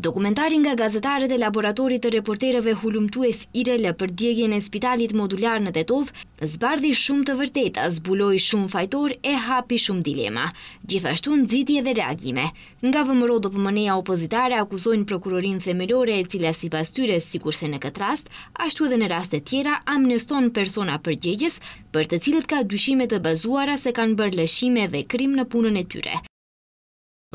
Dokumentari nga gazetarët e laboratorit të reportereve hulumtues Irele për djegjen e spitalit modular në Tetov, zbardhi shumë të vërteta, zbuloj shumë fajtor e hapi shumë dilema. Gjithashtu në ziti edhe reagime. Nga vëmëro do pëmëneja opozitare akuzojnë prokurorin themelore e cila si tyre si kurse në këtë rast, ashtu edhe në rast e tjera amneston persona për gjegjes për të cilët ka dyshimet të bazuara se kanë bërë lëshime dhe krim në punën e tyre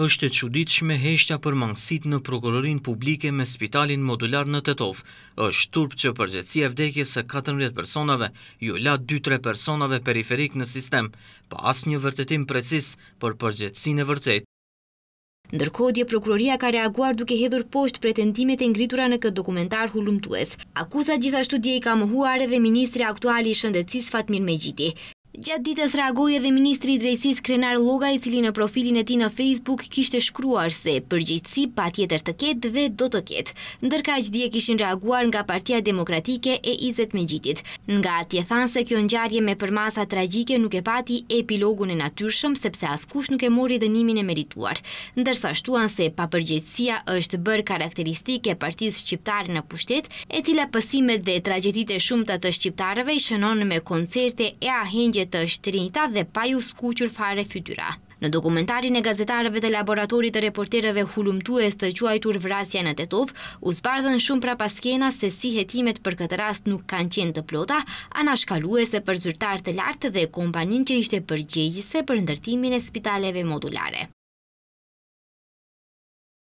është e qudit heshtja për mangësit në prokurorin publike me spitalin modular në Tetov. është turp që përgjëtësi e vdekje se 14 personave, ju la 2-3 personave periferik në sistem, pa as një vërtetim precis për përgjëtësi në vërtet. Ndërkodje, Prokuroria ka reaguar duke hedhur posht pretendimet e ngritura në këtë dokumentar hulumtues. Akuzat gjithashtu dje i ka mëhuare dhe Ministri Aktuali i Shëndecis Fatmir Mejgjiti. Gjatë ditës reagoj edhe Ministri i Drejsis Krenar Loga i cili në profilin e ti në Facebook kishte shkruar se përgjithsi pa tjetër të ketë dhe do të ketë. Ndërka që dje kishin reaguar nga partia demokratike e izet me gjitit. Nga atje thanë se kjo nxarje me përmasa tragike nuk e pati epilogun e natyrshëm sepse askush nuk e mori dënimin e merituar. Ndërsa shtuan se pa përgjithsia është bërë karakteristike partiz shqiptarë në pushtet e cila pësimet dhe tragedite shumë të të shqiptarëve i shënon me koncerte e ahengje të është dhe pa ju skuqur fare fytyra. Në dokumentarin e gazetarëve të laboratorit të reporterëve hulumtues të quajtur vrasja në Tetov, u zbardhën shumë pra paskena se si hetimet për këtë rast nuk kanë qenë të plota, anashkaluese për zyrtar të lartë dhe kompanin që ishte përgjegjise për ndërtimin e spitaleve modulare.